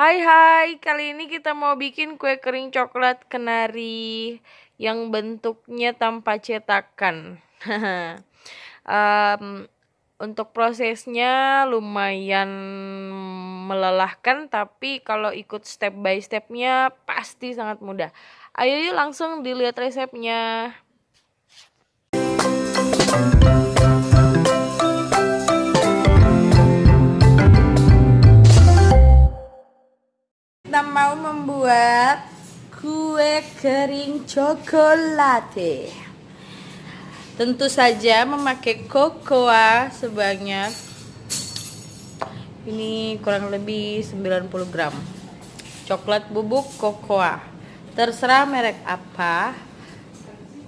Hai hai, kali ini kita mau bikin kue kering coklat kenari yang bentuknya tanpa cetakan. um, untuk prosesnya lumayan melelahkan, tapi kalau ikut step by stepnya pasti sangat mudah. Ayo yuk langsung dilihat resepnya. mau membuat kue kering coklat. Tentu saja memakai cocoa sebanyak ini kurang lebih 90 gram. Coklat bubuk cocoa. Terserah merek apa,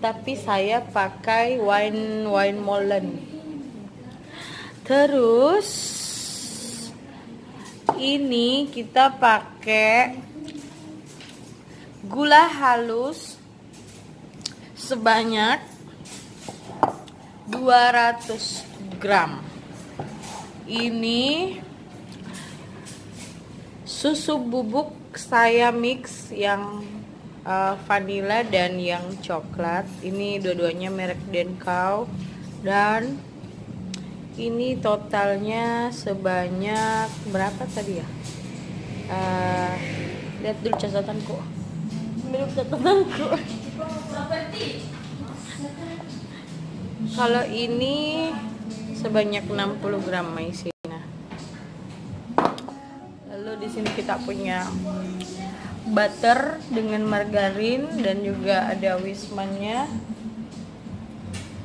tapi saya pakai wine wine molen. Terus ini kita pakai gula halus sebanyak 200 gram ini susu bubuk saya mix yang uh, eh, vanilla dan yang coklat ini dua-duanya merek Denkau dan ini totalnya sebanyak berapa tadi ya uh, lihat dulu catatanku dulu catatanku kalau ini sebanyak 60 gram maizena lalu di sini kita punya butter dengan margarin dan juga ada wismannya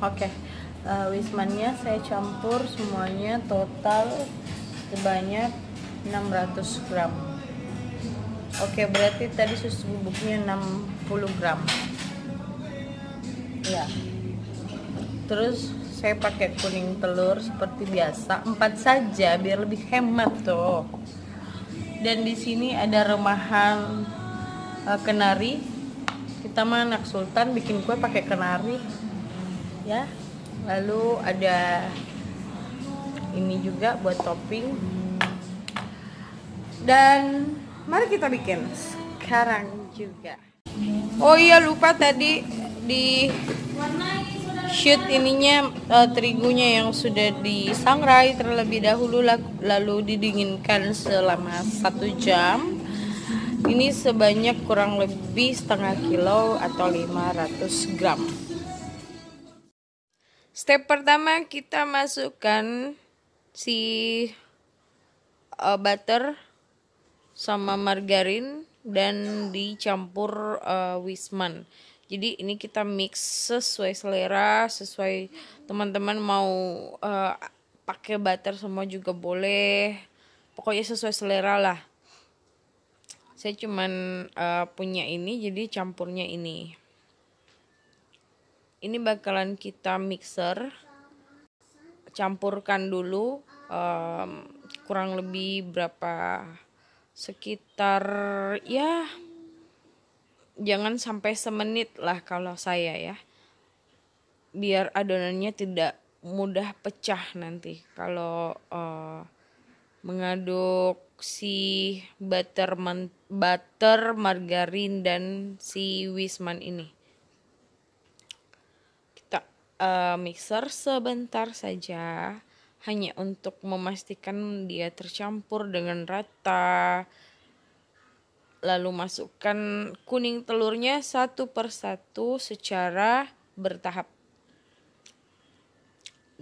oke okay uh, wismannya saya campur semuanya total sebanyak 600 gram oke berarti tadi susu bubuknya 60 gram ya terus saya pakai kuning telur seperti biasa empat saja biar lebih hemat tuh dan di sini ada remahan uh, kenari kita mah anak sultan bikin kue pakai kenari ya lalu ada ini juga buat topping dan mari kita bikin sekarang juga oh iya lupa tadi di shoot ininya uh, terigunya yang sudah disangrai terlebih dahulu lalu didinginkan selama satu jam ini sebanyak kurang lebih setengah kilo atau 500 gram Step pertama kita masukkan si uh, butter sama margarin dan dicampur uh, wisman. Jadi ini kita mix sesuai selera, sesuai teman-teman mau uh, pakai butter semua juga boleh. Pokoknya sesuai selera lah. Saya cuman uh, punya ini jadi campurnya ini ini bakalan kita mixer campurkan dulu um, kurang lebih berapa sekitar ya jangan sampai semenit lah kalau saya ya biar adonannya tidak mudah pecah nanti kalau uh, mengaduk si butter butter margarin dan si wisman ini uh, mixer sebentar saja hanya untuk memastikan dia tercampur dengan rata. Lalu masukkan kuning telurnya satu persatu secara bertahap.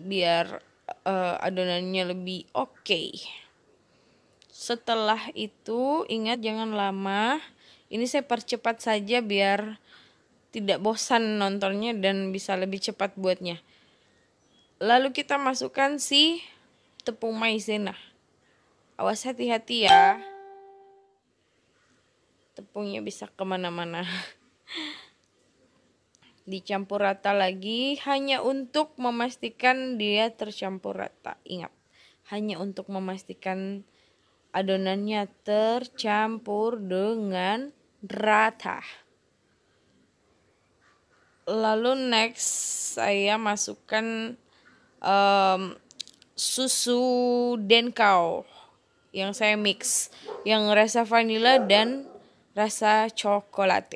Biar uh, adonannya lebih oke. Okay. Setelah itu ingat jangan lama. Ini saya percepat saja biar tidak bosan nontonnya dan bisa lebih cepat buatnya. Lalu kita masukkan si tepung maizena. Awas hati-hati ya. Tepungnya bisa kemana-mana. Dicampur rata lagi hanya untuk memastikan dia tercampur rata. Ingat, hanya untuk memastikan adonannya tercampur dengan rata lalu next saya masukkan um, susu denkau yang saya mix yang rasa vanilla dan rasa coklat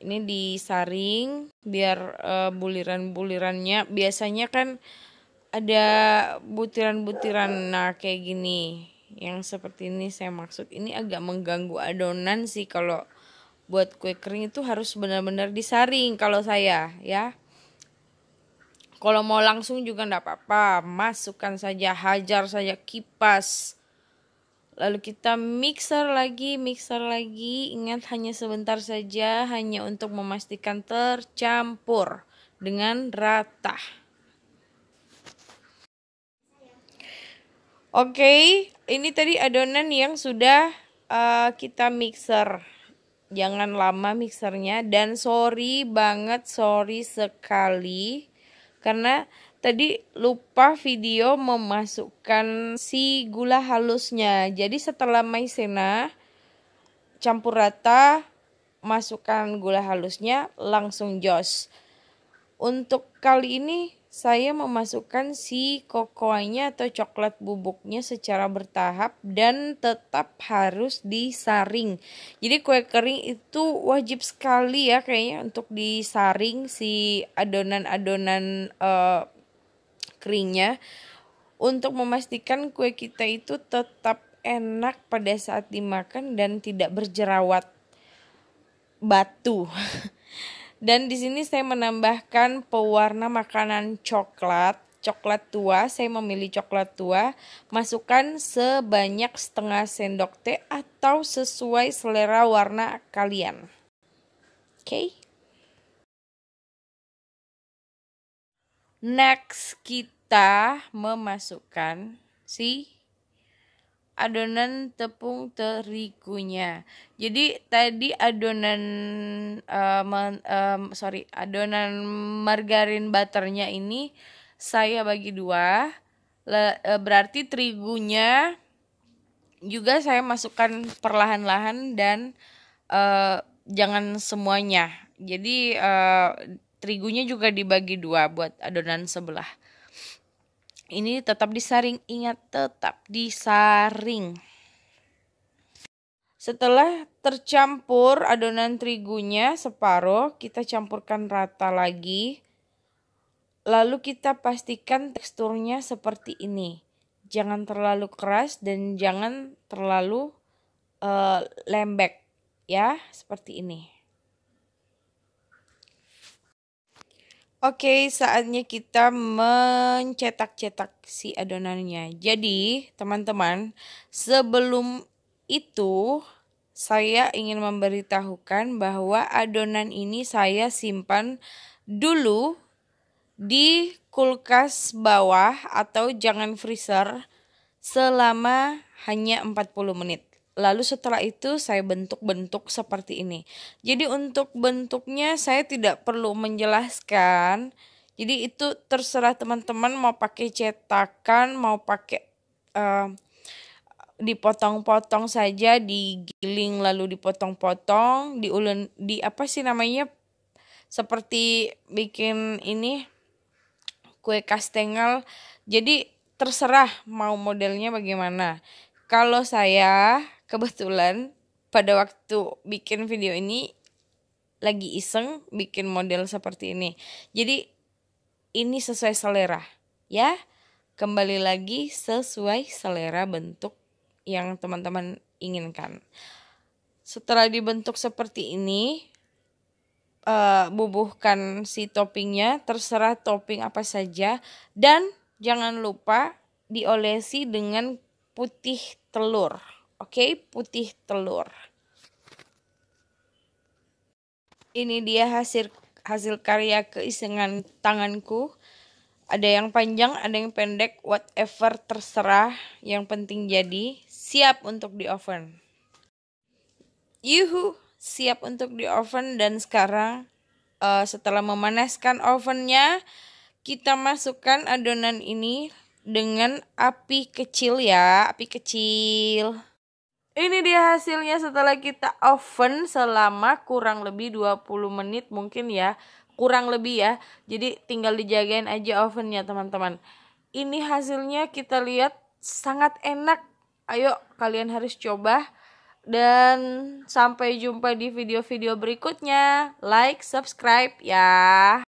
ini disaring biar uh, buliran-bulirannya biasanya kan ada butiran-butiran nah kayak gini yang seperti ini saya maksud ini agak mengganggu adonan sih kalau buat kue kering itu harus benar-benar disaring kalau saya ya kalau mau langsung juga enggak apa-apa masukkan saja hajar saja kipas lalu kita mixer lagi mixer lagi ingat hanya sebentar saja hanya untuk memastikan tercampur dengan rata Oke, okay, ini tadi adonan yang sudah uh, kita mixer jangan lama mixernya dan sorry banget sorry sekali karena tadi lupa video memasukkan si gula halusnya jadi setelah maizena campur rata masukkan gula halusnya langsung jos untuk kali ini saya memasukkan si kokoanya atau coklat bubuknya secara bertahap dan tetap harus disaring. Jadi kue kering itu wajib sekali ya kayaknya untuk disaring si adonan-adonan uh, keringnya untuk memastikan kue kita itu tetap enak pada saat dimakan dan tidak berjerawat batu. Dan di sini saya menambahkan pewarna makanan coklat, coklat tua. Saya memilih coklat tua. Masukkan sebanyak setengah sendok teh atau sesuai selera warna kalian. Oke. Okay. Next kita memasukkan si adonan tepung terigunya. Jadi tadi adonan uh, men, um, sorry adonan margarin butternya ini saya bagi dua, le, uh, berarti terigunya juga saya masukkan perlahan-lahan dan uh, jangan semuanya. Jadi uh, terigunya juga dibagi dua buat adonan sebelah ini tetap disaring ingat tetap disaring setelah tercampur adonan terigunya separuh, kita campurkan rata lagi. Lalu kita pastikan teksturnya seperti ini. Jangan terlalu keras dan jangan terlalu uh, lembek ya, seperti ini. Oke, saatnya kita mencetak-cetak si adonannya. Jadi, teman-teman, sebelum itu saya ingin memberitahukan bahwa adonan ini saya simpan dulu di kulkas bawah atau jangan freezer selama hanya 40 menit. Lalu setelah itu saya bentuk-bentuk seperti ini. Jadi untuk bentuknya saya tidak perlu menjelaskan. Jadi itu terserah teman-teman mau pakai cetakan, mau pakai uh, dipotong-potong saja, digiling lalu dipotong-potong, diulun di apa sih namanya? Seperti bikin ini kue kastengel. Jadi terserah mau modelnya bagaimana. Kalau saya kebetulan pada waktu bikin video ini lagi iseng bikin model seperti ini. Jadi ini sesuai selera ya. Kembali lagi sesuai selera bentuk yang teman-teman inginkan. Setelah dibentuk seperti ini uh, bubuhkan si toppingnya terserah topping apa saja dan jangan lupa diolesi dengan putih telur. Oke, okay, putih telur. Ini dia hasil hasil karya keisengan tanganku. Ada yang panjang, ada yang pendek, whatever terserah. Yang penting jadi siap untuk di oven. Yuhu, siap untuk di oven dan sekarang uh, setelah memanaskan ovennya, kita masukkan adonan ini dengan api kecil ya, api kecil. Ini dia hasilnya setelah kita oven selama kurang lebih 20 menit mungkin ya. Kurang lebih ya. Jadi tinggal dijagain aja ovennya teman-teman. Ini hasilnya kita lihat sangat enak. Ayo kalian harus coba. Dan sampai jumpa di video-video berikutnya. Like, subscribe ya.